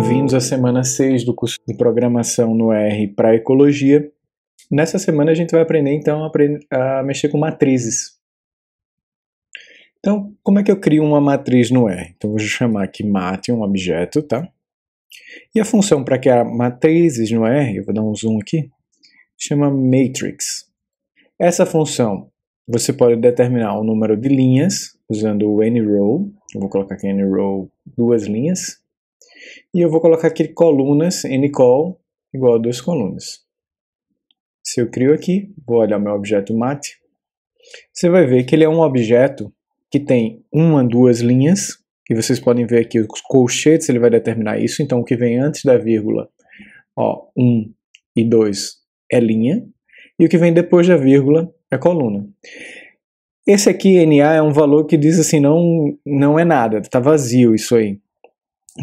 Bem-vindos à semana 6 do curso de Programação no R para Ecologia. Nessa semana a gente vai aprender então a, mexer com matrizes. Então, como é que eu crio uma matriz no R? Então, vou chamar aqui mat, um objeto, tá? E a função para criar matrizes no R, eu vou dar um zoom aqui, chama matrix. Essa função você pode determinar o número de linhas usando o nrow. Eu vou colocar aqui nrow duas linhas. E eu vou colocar aqui colunas, ncol, igual a duas colunas. Se eu crio aqui, vou olhar meu objeto mate, você vai ver que ele é um objeto que tem uma, duas linhas, e vocês podem ver aqui os colchetes, ele vai determinar isso, então o que vem antes da vírgula, ó, 1 um e 2 é linha, e o que vem depois da vírgula é coluna. Esse aqui, NA, é um valor que diz assim, não, não é nada, está vazio isso aí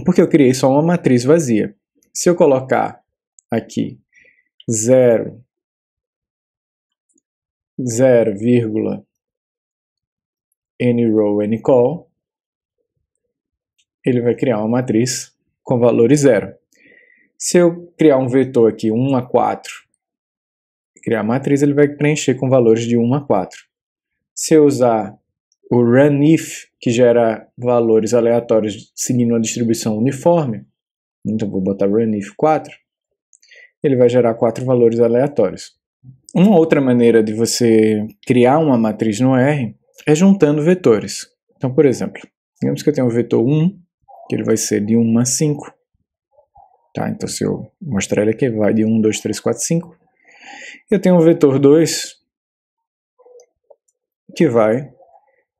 porque eu criei só uma matriz vazia. Se eu colocar aqui 0, 0, n row n call, ele vai criar uma matriz com valores zero. Se eu criar um vetor aqui, 1 a 4, criar a matriz, ele vai preencher com valores de 1 a 4. Se eu usar o RunIf, que gera valores aleatórios seguindo uma distribuição uniforme, então vou botar RunIf 4, ele vai gerar quatro valores aleatórios. Uma outra maneira de você criar uma matriz no R é juntando vetores. Então, por exemplo, digamos que eu tenho o vetor 1, que ele vai ser de 1 a 5. Tá, então, se eu mostrar ele aqui, vai de 1, 2, 3, 4, 5. Eu tenho o vetor 2, que vai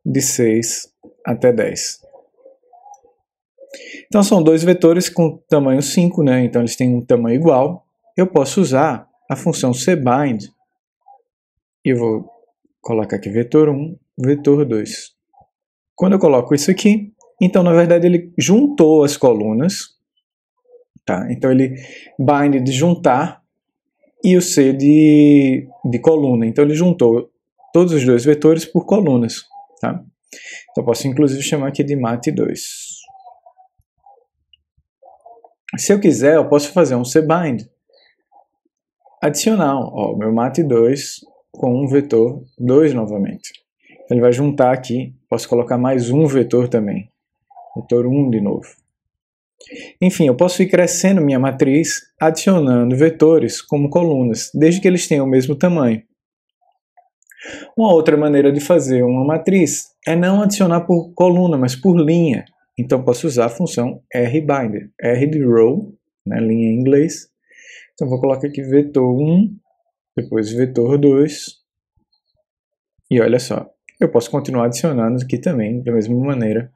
de 6 até 10. Então são dois vetores com tamanho 5, né? então eles têm um tamanho igual. Eu posso usar a função cbind. Eu vou colocar aqui vetor 1, vetor 2. Quando eu coloco isso aqui, então na verdade ele juntou as colunas. Tá? Então ele bind de juntar e o C de, de coluna. Então ele juntou todos os dois vetores por colunas. Tá? Então, posso inclusive chamar aqui de mate 2. Se eu quiser, eu posso fazer um cbind adicional. Ó, meu mate 2 com um vetor 2 novamente. Ele vai juntar aqui, posso colocar mais um vetor também. Vetor 1 um de novo. Enfim, eu posso ir crescendo minha matriz adicionando vetores como colunas, desde que eles tenham o mesmo tamanho. Uma outra maneira de fazer uma matriz é não adicionar por coluna, mas por linha. Então posso usar a função rbinder, r de row, né, linha em inglês. Então vou colocar aqui vetor 1, depois vetor 2. E olha só, eu posso continuar adicionando aqui também, da mesma maneira.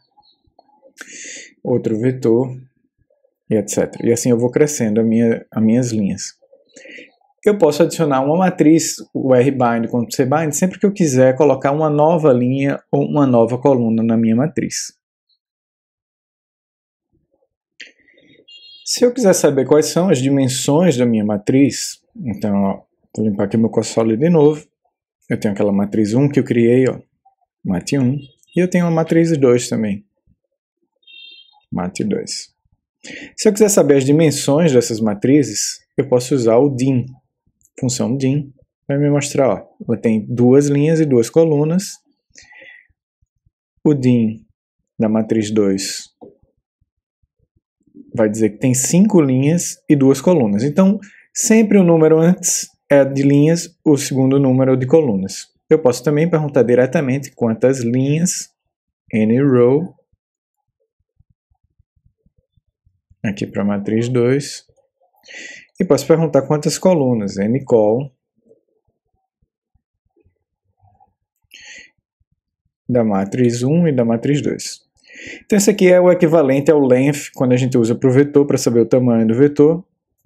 Outro vetor, e etc. E assim eu vou crescendo a minha, as minhas linhas eu posso adicionar uma matriz, o r com o sempre que eu quiser colocar uma nova linha ou uma nova coluna na minha matriz. Se eu quiser saber quais são as dimensões da minha matriz, então, ó, vou limpar aqui meu console de novo. Eu tenho aquela matriz 1 que eu criei, ó, mate 1, e eu tenho uma matriz 2 também, mate 2. Se eu quiser saber as dimensões dessas matrizes, eu posso usar o DIN, função DIN vai me mostrar, ó, tem duas linhas e duas colunas. O DIN da matriz 2 vai dizer que tem cinco linhas e duas colunas. Então, sempre o número antes é de linhas, o segundo número é de colunas. Eu posso também perguntar diretamente quantas linhas, n row, aqui para a matriz 2, e posso perguntar quantas colunas? n_col, da matriz 1 e da matriz 2. Então, esse aqui é o equivalente ao length, quando a gente usa para o vetor, para saber o tamanho do vetor.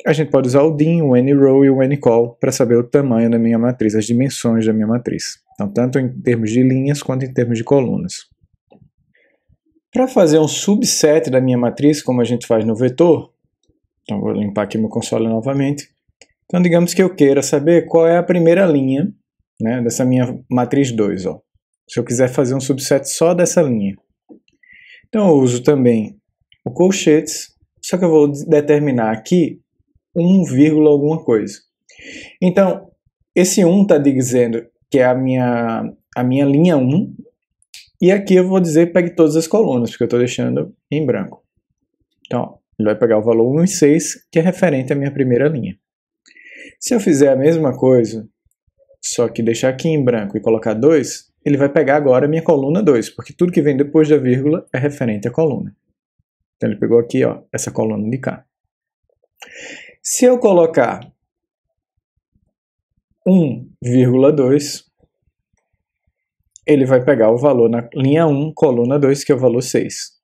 A gente pode usar o DIN, o nrow e o ncol para saber o tamanho da minha matriz, as dimensões da minha matriz. Então, tanto em termos de linhas quanto em termos de colunas. Para fazer um subset da minha matriz, como a gente faz no vetor, então vou limpar aqui meu console novamente. Então digamos que eu queira saber qual é a primeira linha né, dessa minha matriz 2. Ó. Se eu quiser fazer um subset só dessa linha. Então eu uso também o colchetes, só que eu vou determinar aqui 1, alguma coisa. Então, esse 1 está dizendo que é a minha, a minha linha 1, e aqui eu vou dizer pegue todas as colunas, porque eu estou deixando em branco. Então, ele vai pegar o valor 1 e 6, que é referente à minha primeira linha. Se eu fizer a mesma coisa, só que deixar aqui em branco e colocar 2, ele vai pegar agora a minha coluna 2, porque tudo que vem depois da vírgula é referente à coluna. Então ele pegou aqui ó, essa coluna de cá. Se eu colocar 1,2, ele vai pegar o valor na linha 1, coluna 2, que é o valor 6.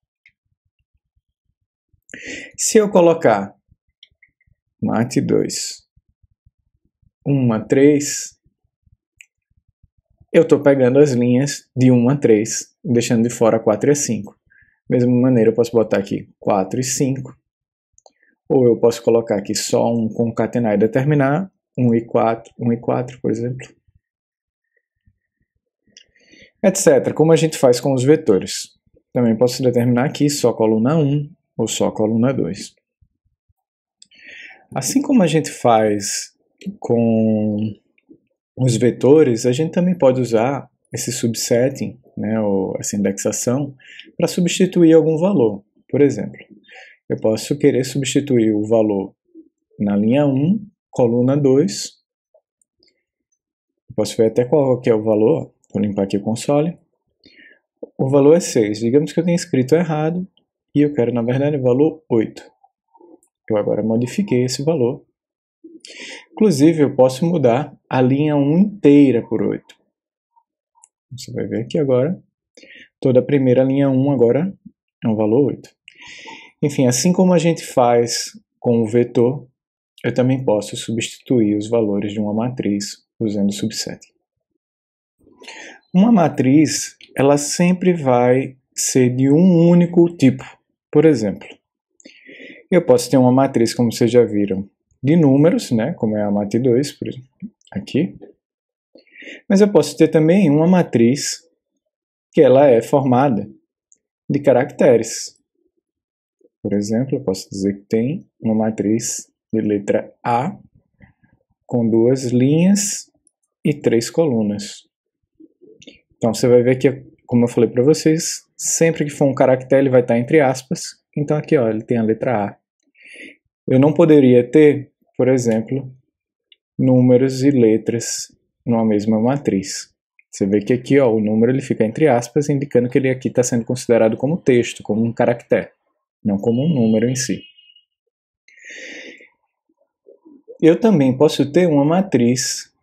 Se eu colocar mate 2, 1 a 3, eu estou pegando as linhas de 1 a 3, deixando de fora 4 e 5. Da mesma maneira, eu posso botar aqui 4 e 5, ou eu posso colocar aqui só um concatenar e determinar, 1 e 4, 1 e 4, por exemplo. Etc. Como a gente faz com os vetores. Também posso determinar aqui só coluna 1, ou só a coluna 2. É assim como a gente faz com os vetores, a gente também pode usar esse subsetting, né, ou essa indexação, para substituir algum valor. Por exemplo, eu posso querer substituir o valor na linha 1, coluna 2. posso ver até qual que é o valor. Vou limpar aqui o console. O valor é 6. Digamos que eu tenha escrito errado e eu quero, na verdade, o valor 8. Eu agora modifiquei esse valor. Inclusive, eu posso mudar a linha 1 inteira por 8. Você vai ver aqui agora, toda a primeira linha 1 agora é um valor 8. Enfim, assim como a gente faz com o vetor, eu também posso substituir os valores de uma matriz usando o subset. Uma matriz, ela sempre vai ser de um único tipo. Por exemplo, eu posso ter uma matriz, como vocês já viram, de números, né, como é a MAT2 aqui, mas eu posso ter também uma matriz que ela é formada de caracteres. Por exemplo, eu posso dizer que tem uma matriz de letra A com duas linhas e três colunas. Então você vai ver que como eu falei para vocês, sempre que for um caractere ele vai estar tá entre aspas. Então aqui ó, ele tem a letra A. Eu não poderia ter, por exemplo, números e letras numa mesma matriz. Você vê que aqui ó, o número ele fica entre aspas, indicando que ele aqui está sendo considerado como texto, como um caractere, não como um número em si. Eu também posso ter uma matriz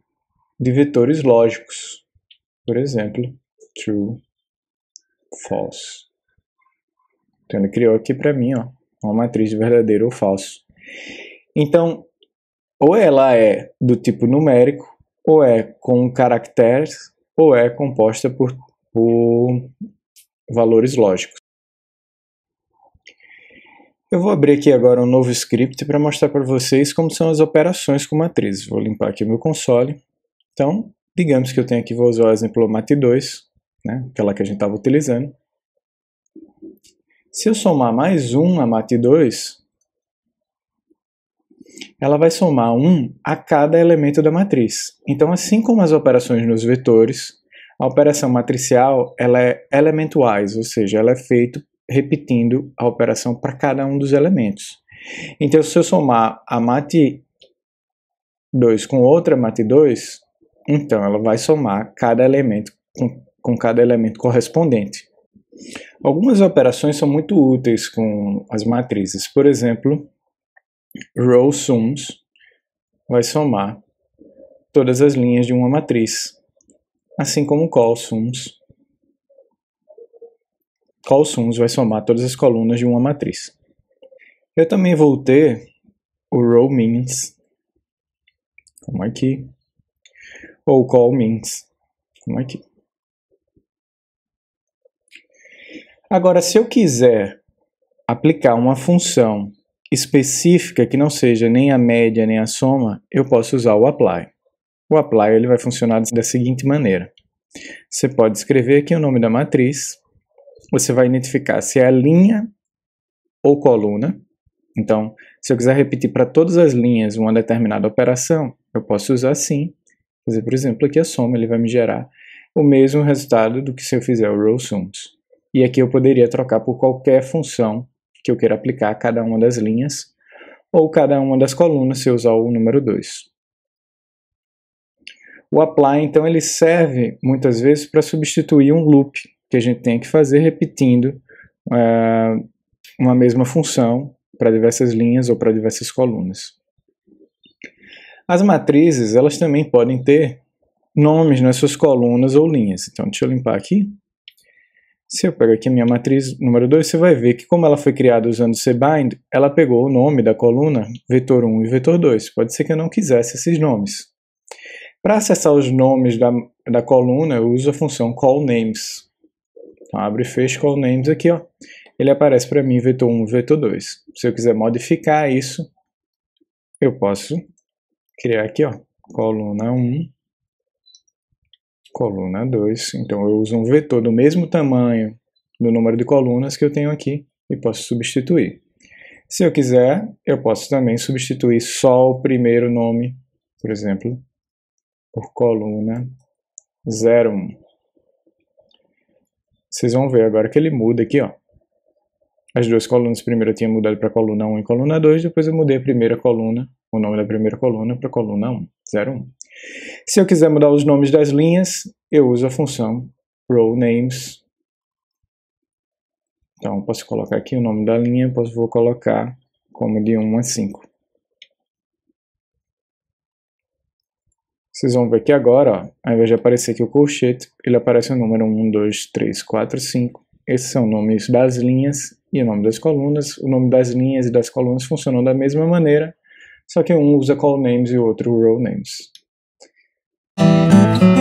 de vetores lógicos. Por exemplo, true falso. Então ele criou aqui para mim, ó, uma matriz de verdadeiro ou falso. Então, ou ela é do tipo numérico, ou é com caracteres, ou é composta por, por valores lógicos. Eu vou abrir aqui agora um novo script para mostrar para vocês como são as operações com matrizes. Vou limpar aqui o meu console. Então, digamos que eu tenho aqui, vou usar o exemplo mat2, né, aquela é que a gente estava utilizando. Se eu somar mais 1 a MAT 2, ela vai somar 1 a cada elemento da matriz. Então, assim como as operações nos vetores, a operação matricial ela é elementwise, ou seja, ela é feita repetindo a operação para cada um dos elementos. Então, se eu somar a MAT 2 com outra MAT 2, então ela vai somar cada elemento com com cada elemento correspondente. Algumas operações são muito úteis com as matrizes. Por exemplo, row sums vai somar todas as linhas de uma matriz, assim como call sums. Call sums vai somar todas as colunas de uma matriz. Eu também vou ter o row means, como aqui, ou call means, como aqui. Agora, se eu quiser aplicar uma função específica que não seja nem a média nem a soma, eu posso usar o apply. O apply ele vai funcionar da seguinte maneira. Você pode escrever aqui o nome da matriz, você vai identificar se é linha ou coluna. Então, se eu quiser repetir para todas as linhas uma determinada operação, eu posso usar sim. Fazer, por exemplo, aqui a soma, ele vai me gerar o mesmo resultado do que se eu fizer o row sums. E aqui eu poderia trocar por qualquer função que eu queira aplicar a cada uma das linhas ou cada uma das colunas se eu usar o número 2. O apply, então, ele serve muitas vezes para substituir um loop que a gente tem que fazer repetindo eh, uma mesma função para diversas linhas ou para diversas colunas. As matrizes, elas também podem ter nomes nas suas colunas ou linhas. Então, deixa eu limpar aqui. Se eu pego aqui a minha matriz número 2, você vai ver que como ela foi criada usando cbind, ela pegou o nome da coluna vetor 1 e vetor 2. Pode ser que eu não quisesse esses nomes. Para acessar os nomes da, da coluna, eu uso a função callNames. Então, abre e fecha callNames aqui. Ó. Ele aparece para mim vetor 1 vetor 2. Se eu quiser modificar isso, eu posso criar aqui ó, coluna 1 coluna 2. Então eu uso um vetor do mesmo tamanho do número de colunas que eu tenho aqui e posso substituir. Se eu quiser, eu posso também substituir só o primeiro nome, por exemplo, por coluna 01. Vocês vão ver agora que ele muda aqui, ó. As duas colunas, primeiro eu tinha mudado para coluna 1 e coluna 2, depois eu mudei a primeira coluna, o nome da primeira coluna, para coluna 1, 01. Se eu quiser mudar os nomes das linhas, eu uso a função row names. Então, posso colocar aqui o nome da linha, posso, vou colocar como de 1 a 5. Vocês vão ver que agora, ó, ao invés de aparecer aqui o colchete, ele aparece o número 1, 2, 3, 4, 5. Esses são nomes das linhas e o nome das colunas. O nome das linhas e das colunas funcionam da mesma maneira, só que um usa call names e o outro row names. you